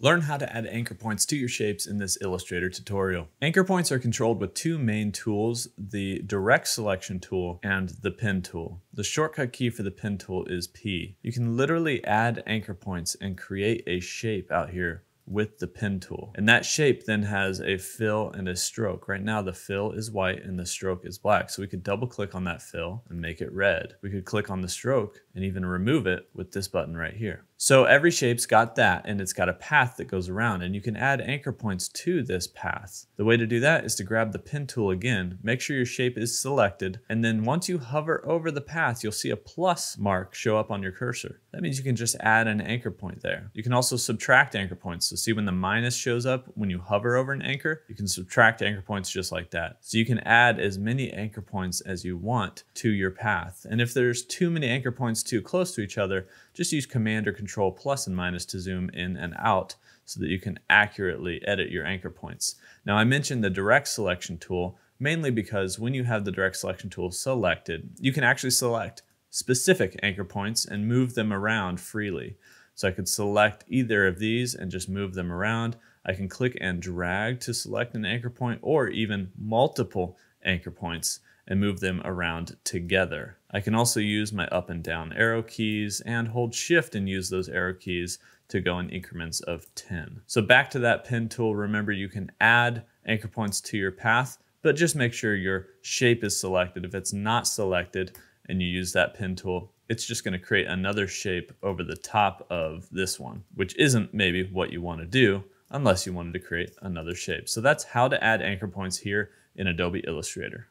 Learn how to add anchor points to your shapes in this Illustrator tutorial. Anchor points are controlled with two main tools, the direct selection tool and the pin tool. The shortcut key for the pin tool is P. You can literally add anchor points and create a shape out here with the pin tool. And that shape then has a fill and a stroke. Right now the fill is white and the stroke is black. So we could double click on that fill and make it red. We could click on the stroke and even remove it with this button right here. So every shape's got that and it's got a path that goes around and you can add anchor points to this path. The way to do that is to grab the pin tool again, make sure your shape is selected, and then once you hover over the path, you'll see a plus mark show up on your cursor. That means you can just add an anchor point there. You can also subtract anchor points. So see when the minus shows up when you hover over an anchor, you can subtract anchor points just like that. So you can add as many anchor points as you want to your path. And if there's too many anchor points too close to each other, just use command or control control plus and minus to zoom in and out so that you can accurately edit your anchor points. Now I mentioned the direct selection tool mainly because when you have the direct selection tool selected, you can actually select specific anchor points and move them around freely. So I could select either of these and just move them around. I can click and drag to select an anchor point or even multiple anchor points and move them around together. I can also use my up and down arrow keys and hold shift and use those arrow keys to go in increments of 10. So back to that pen tool, remember you can add anchor points to your path, but just make sure your shape is selected. If it's not selected and you use that pen tool, it's just gonna create another shape over the top of this one, which isn't maybe what you wanna do unless you wanted to create another shape. So that's how to add anchor points here in Adobe Illustrator.